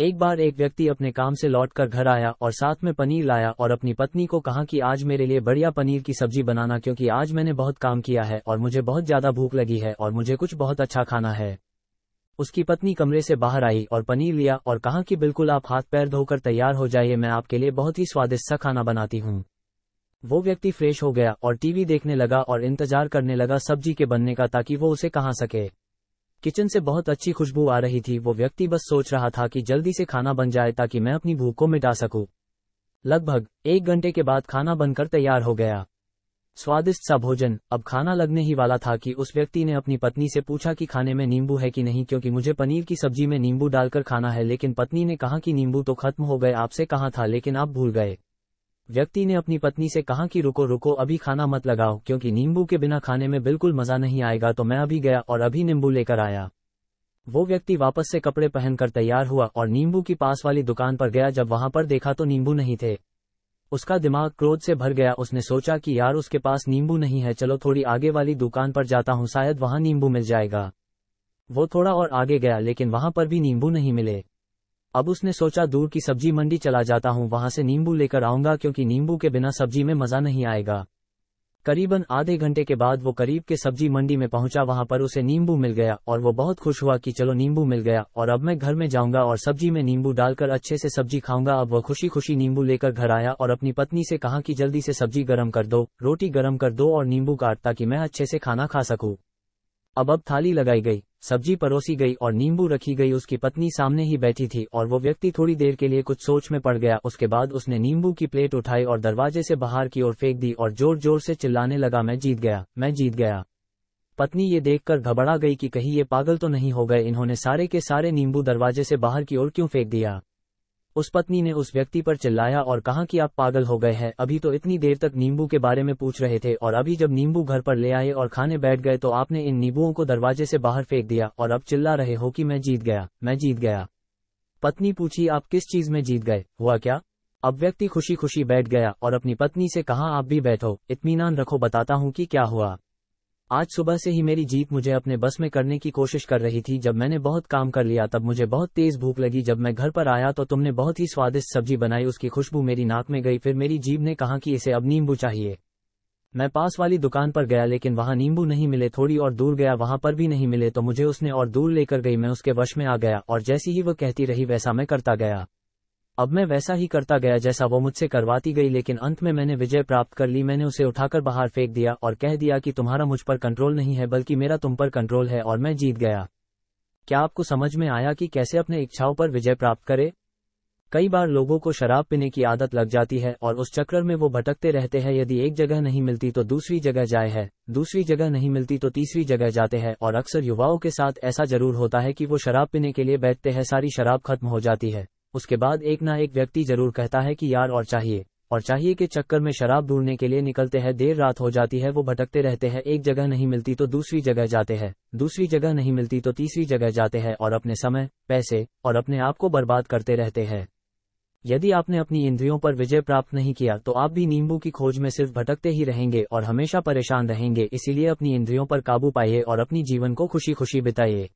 एक बार एक व्यक्ति अपने काम से लौटकर घर आया और साथ में पनीर लाया और अपनी पत्नी को कहा कि आज मेरे लिए बढ़िया पनीर की सब्जी बनाना क्योंकि आज मैंने बहुत काम किया है और मुझे बहुत ज्यादा भूख लगी है और मुझे कुछ बहुत अच्छा खाना है उसकी पत्नी कमरे से बाहर आई और पनीर लिया और कहा कि बिल्कुल आप हाथ पैर धोकर तैयार हो जाइए मैं आपके लिए बहुत ही स्वादिष्ट सा खाना बनाती हूँ वो व्यक्ति फ्रेश हो गया और टीवी देखने लगा और इंतजार करने लगा सब्जी के बनने का ताकि वो उसे कहा सके किचन से बहुत अच्छी खुशबू आ रही थी वो व्यक्ति बस सोच रहा था कि जल्दी से खाना बन जाए ताकि मैं अपनी भूख को मिटा सकूं। लगभग एक घंटे के बाद खाना बनकर तैयार हो गया स्वादिष्ट सा भोजन अब खाना लगने ही वाला था कि उस व्यक्ति ने अपनी पत्नी से पूछा कि खाने में नींबू है कि नहीं क्योंकि मुझे पनीर की सब्जी में नींबू डालकर खाना है लेकिन पत्नी ने कहा कि नींबू तो खत्म हो गए आपसे कहा था लेकिन आप भूल गए व्यक्ति ने अपनी पत्नी से कहा कि रुको रुको अभी खाना मत लगाओ क्योंकि नींबू के बिना खाने में बिल्कुल मजा नहीं आएगा तो मैं अभी गया और अभी नींबू लेकर आया वो व्यक्ति वापस से कपड़े पहनकर तैयार हुआ और नींबू की पास वाली दुकान पर गया जब वहां पर देखा तो नींबू नहीं थे उसका दिमाग क्रोध से भर गया उसने सोचा कि यार उसके पास नींबू नहीं है चलो थोड़ी आगे वाली दुकान पर जाता हूँ शायद वहां नींबू मिल जाएगा वो थोड़ा और आगे गया लेकिन वहां पर भी नींबू नहीं मिले अब उसने सोचा दूर की सब्जी मंडी चला जाता हूँ वहां से नींबू लेकर आऊंगा क्योंकि नींबू के बिना सब्जी में मजा नहीं आएगा करीबन आधे घंटे के बाद वो करीब के सब्जी मंडी में पहुंचा वहां पर उसे नींबू मिल गया और वो बहुत खुश हुआ कि चलो नींबू मिल गया और अब मैं घर में जाऊंगा और सब्जी में नींबू डालकर अच्छे से सब्जी खाऊंगा अब वो खुशी खुशी नींबू लेकर घर आया और अपनी पत्नी से कहा कि जल्दी से सब्जी गर्म कर दो रोटी गर्म कर दो और नींबू काट ताकि मैं अच्छे से खाना खा सकूँ अब अब थाली लगाई गई सब्जी परोसी गई और नींबू रखी गई उसकी पत्नी सामने ही बैठी थी और वो व्यक्ति थोड़ी देर के लिए कुछ सोच में पड़ गया उसके बाद उसने नींबू की प्लेट उठाई और दरवाजे से बाहर की ओर फेंक दी और जोर जोर से चिल्लाने लगा मैं जीत गया मैं जीत गया पत्नी ये देखकर घबरा गई कि कहीं ये पागल तो नहीं हो गए इन्होंने सारे के सारे नींबू दरवाजे से बाहर की ओर क्यों फेंक दिया उस पत्नी ने उस व्यक्ति पर चिल्लाया और कहा कि आप पागल हो गए हैं अभी तो इतनी देर तक नींबू के बारे में पूछ रहे थे और अभी जब नींबू घर पर ले आए और खाने बैठ गए तो आपने इन नींबुओं को दरवाजे से बाहर फेंक दिया और अब चिल्ला रहे हो कि मैं जीत गया मैं जीत गया पत्नी पूछी आप किस चीज में जीत गए हुआ क्या अब व्यक्ति खुशी खुशी बैठ गया और अपनी पत्नी से कहा आप भी बैठो इतमीनान रखो बताता हूँ कि क्या हुआ आज सुबह से ही मेरी जीप मुझे अपने बस में करने की कोशिश कर रही थी जब मैंने बहुत काम कर लिया तब मुझे बहुत तेज भूख लगी जब मैं घर पर आया तो तुमने बहुत ही स्वादिष्ट सब्जी बनाई उसकी खुशबू मेरी नाक में गई फिर मेरी जीप ने कहा कि इसे अब नींबू चाहिए मैं पास वाली दुकान पर गया लेकिन वहां नींबू नहीं मिले थोड़ी और दूर गया वहां पर भी नहीं मिले तो मुझे उसने और दूर लेकर गई मैं उसके वश में आ गया और जैसी ही वह कहती रही वैसा मैं करता गया अब मैं वैसा ही करता गया जैसा वो मुझसे करवाती गई लेकिन अंत में मैंने विजय प्राप्त कर ली मैंने उसे उठाकर बाहर फेंक दिया और कह दिया कि तुम्हारा मुझ पर कंट्रोल नहीं है बल्कि मेरा तुम पर कंट्रोल है और मैं जीत गया क्या आपको समझ में आया कि कैसे अपने इच्छाओं पर विजय प्राप्त करे कई बार लोगों को शराब पीने की आदत लग जाती है और उस चक्कर में वो भटकते रहते हैं यदि एक जगह नहीं मिलती तो दूसरी जगह जाए है दूसरी जगह नहीं मिलती तो तीसरी जगह जाते हैं और अक्सर युवाओं के साथ ऐसा जरूर होता है कि वो शराब पीने के लिए बैठते हैं सारी शराब खत्म हो जाती है उसके बाद एक ना एक व्यक्ति जरूर कहता है कि यार और चाहिए और चाहिए के चक्कर में शराब ढूंढने के लिए निकलते हैं देर रात हो जाती है वो भटकते रहते हैं एक जगह नहीं मिलती तो दूसरी जगह जाते हैं दूसरी जगह नहीं मिलती तो तीसरी जगह जाते हैं और अपने समय पैसे और अपने आप को बर्बाद करते रहते हैं यदि आपने अपनी इंद्रियों पर विजय प्राप्त नहीं किया तो आप भी नींबू की खोज में सिर्फ भटकते ही रहेंगे और हमेशा परेशान रहेंगे इसीलिए अपनी इंद्रियों पर काबू पाइए और अपनी जीवन को खुशी खुशी बिताइए